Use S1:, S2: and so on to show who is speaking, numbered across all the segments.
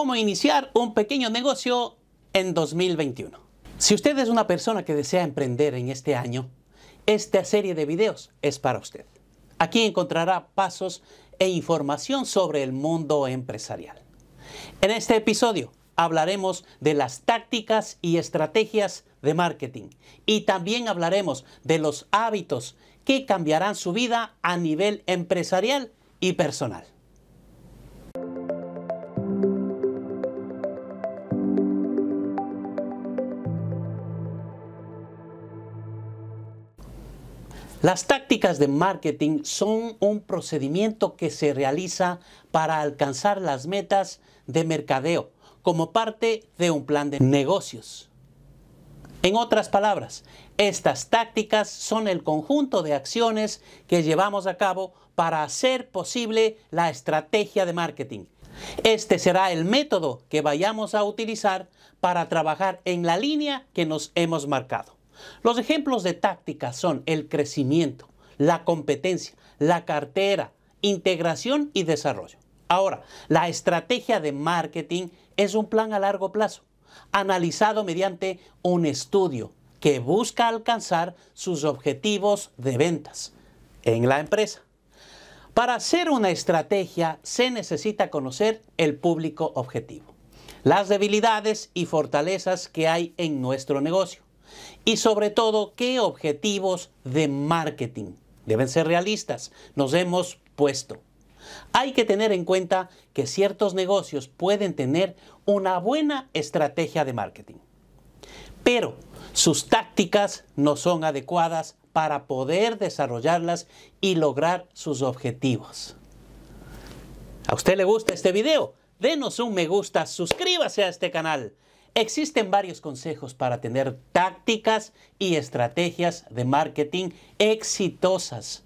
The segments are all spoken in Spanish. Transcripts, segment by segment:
S1: cómo iniciar un pequeño negocio en 2021. Si usted es una persona que desea emprender en este año, esta serie de videos es para usted. Aquí encontrará pasos e información sobre el mundo empresarial. En este episodio hablaremos de las tácticas y estrategias de marketing y también hablaremos de los hábitos que cambiarán su vida a nivel empresarial y personal. Las tácticas de marketing son un procedimiento que se realiza para alcanzar las metas de mercadeo como parte de un plan de negocios. En otras palabras, estas tácticas son el conjunto de acciones que llevamos a cabo para hacer posible la estrategia de marketing. Este será el método que vayamos a utilizar para trabajar en la línea que nos hemos marcado. Los ejemplos de tácticas son el crecimiento, la competencia, la cartera, integración y desarrollo. Ahora, la estrategia de marketing es un plan a largo plazo, analizado mediante un estudio que busca alcanzar sus objetivos de ventas en la empresa. Para hacer una estrategia se necesita conocer el público objetivo, las debilidades y fortalezas que hay en nuestro negocio y sobre todo, ¿qué objetivos de marketing? Deben ser realistas, nos hemos puesto. Hay que tener en cuenta que ciertos negocios pueden tener una buena estrategia de marketing, pero sus tácticas no son adecuadas para poder desarrollarlas y lograr sus objetivos. ¿A usted le gusta este video? Denos un me gusta, suscríbase a este canal. Existen varios consejos para tener tácticas y estrategias de marketing exitosas.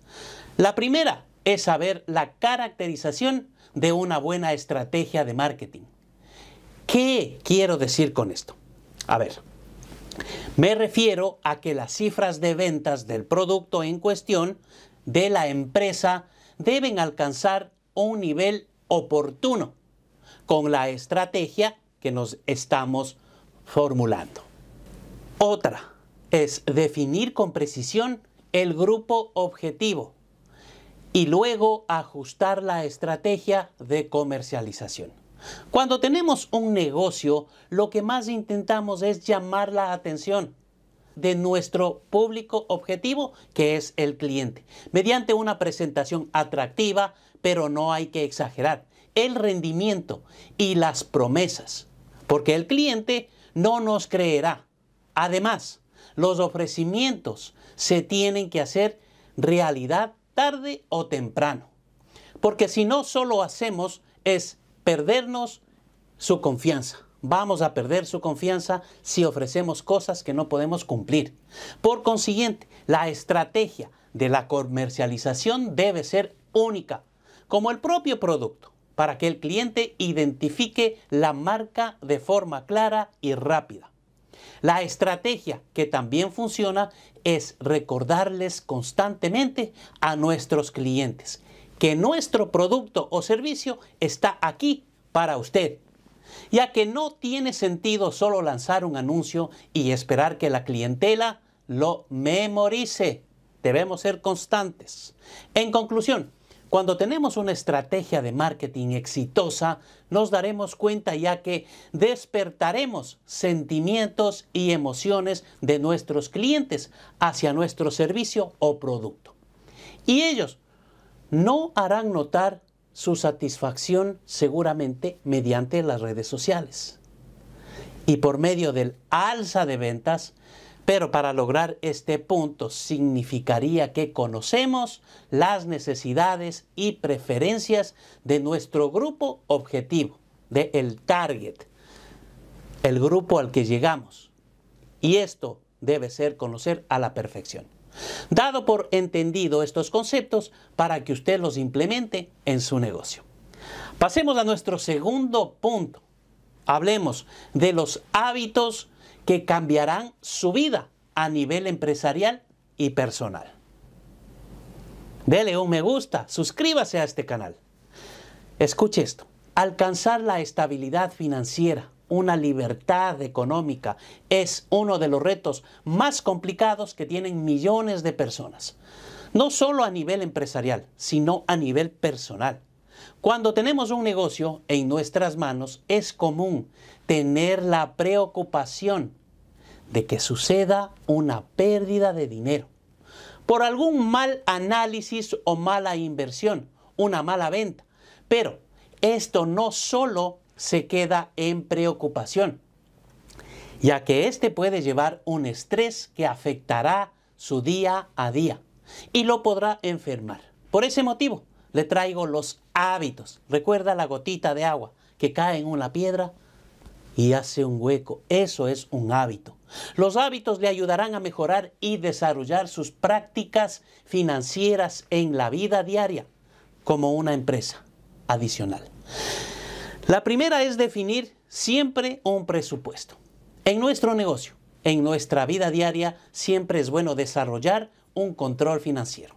S1: La primera es saber la caracterización de una buena estrategia de marketing. ¿Qué quiero decir con esto? A ver, me refiero a que las cifras de ventas del producto en cuestión de la empresa deben alcanzar un nivel oportuno con la estrategia que nos estamos formulando. Otra es definir con precisión el grupo objetivo y luego ajustar la estrategia de comercialización. Cuando tenemos un negocio, lo que más intentamos es llamar la atención de nuestro público objetivo, que es el cliente, mediante una presentación atractiva, pero no hay que exagerar, el rendimiento y las promesas porque el cliente no nos creerá. Además, los ofrecimientos se tienen que hacer realidad tarde o temprano, porque si no solo hacemos es perdernos su confianza. Vamos a perder su confianza si ofrecemos cosas que no podemos cumplir. Por consiguiente, la estrategia de la comercialización debe ser única, como el propio producto para que el cliente identifique la marca de forma clara y rápida. La estrategia que también funciona es recordarles constantemente a nuestros clientes que nuestro producto o servicio está aquí para usted, ya que no tiene sentido solo lanzar un anuncio y esperar que la clientela lo memorice. Debemos ser constantes. En conclusión, cuando tenemos una estrategia de marketing exitosa, nos daremos cuenta ya que despertaremos sentimientos y emociones de nuestros clientes hacia nuestro servicio o producto. Y ellos no harán notar su satisfacción seguramente mediante las redes sociales. Y por medio del alza de ventas, pero para lograr este punto significaría que conocemos las necesidades y preferencias de nuestro grupo objetivo, del el target, el grupo al que llegamos. Y esto debe ser conocer a la perfección. Dado por entendido estos conceptos para que usted los implemente en su negocio. Pasemos a nuestro segundo punto. Hablemos de los hábitos que cambiarán su vida a nivel empresarial y personal. Dele un me gusta, suscríbase a este canal. Escuche esto. Alcanzar la estabilidad financiera, una libertad económica, es uno de los retos más complicados que tienen millones de personas. No solo a nivel empresarial, sino a nivel personal. Cuando tenemos un negocio en nuestras manos, es común tener la preocupación de que suceda una pérdida de dinero por algún mal análisis o mala inversión, una mala venta. Pero esto no solo se queda en preocupación, ya que este puede llevar un estrés que afectará su día a día y lo podrá enfermar. Por ese motivo, le traigo los hábitos. Recuerda la gotita de agua que cae en una piedra y hace un hueco. Eso es un hábito. Los hábitos le ayudarán a mejorar y desarrollar sus prácticas financieras en la vida diaria como una empresa adicional. La primera es definir siempre un presupuesto. En nuestro negocio, en nuestra vida diaria, siempre es bueno desarrollar un control financiero.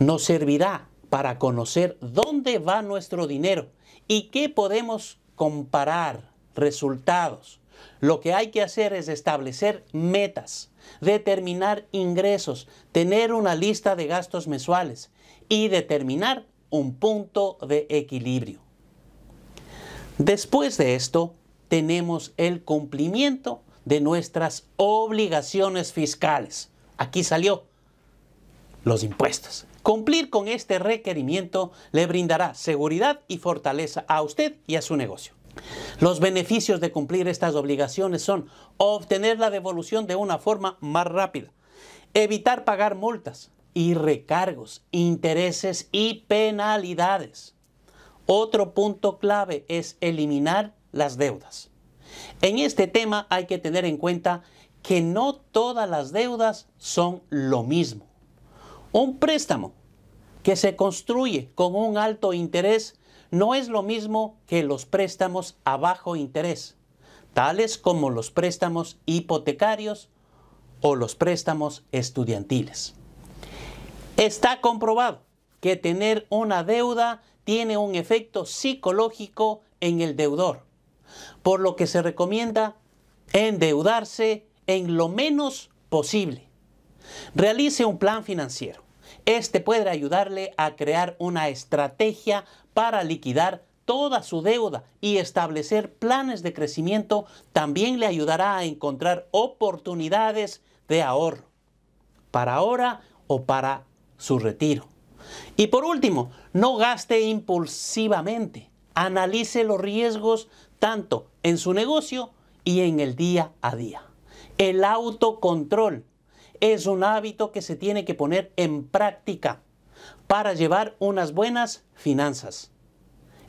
S1: Nos servirá para conocer dónde va nuestro dinero y qué podemos comparar, resultados. Lo que hay que hacer es establecer metas, determinar ingresos, tener una lista de gastos mensuales y determinar un punto de equilibrio. Después de esto, tenemos el cumplimiento de nuestras obligaciones fiscales. Aquí salió los impuestos. Cumplir con este requerimiento le brindará seguridad y fortaleza a usted y a su negocio. Los beneficios de cumplir estas obligaciones son obtener la devolución de una forma más rápida, evitar pagar multas y recargos, intereses y penalidades. Otro punto clave es eliminar las deudas. En este tema hay que tener en cuenta que no todas las deudas son lo mismo. Un préstamo que se construye con un alto interés no es lo mismo que los préstamos a bajo interés, tales como los préstamos hipotecarios o los préstamos estudiantiles. Está comprobado que tener una deuda tiene un efecto psicológico en el deudor, por lo que se recomienda endeudarse en lo menos posible. Realice un plan financiero este puede ayudarle a crear una estrategia para liquidar toda su deuda y establecer planes de crecimiento también le ayudará a encontrar oportunidades de ahorro para ahora o para su retiro. Y por último, no gaste impulsivamente. Analice los riesgos tanto en su negocio y en el día a día. El autocontrol es un hábito que se tiene que poner en práctica para llevar unas buenas finanzas.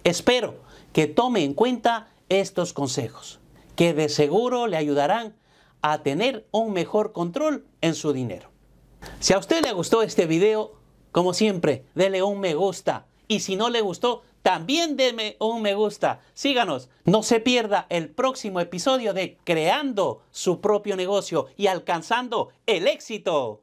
S1: Espero que tome en cuenta estos consejos, que de seguro le ayudarán a tener un mejor control en su dinero. Si a usted le gustó este video, como siempre, dele un me gusta y si no le gustó, también deme un me gusta. Síganos. No se pierda el próximo episodio de Creando su propio negocio y alcanzando el éxito.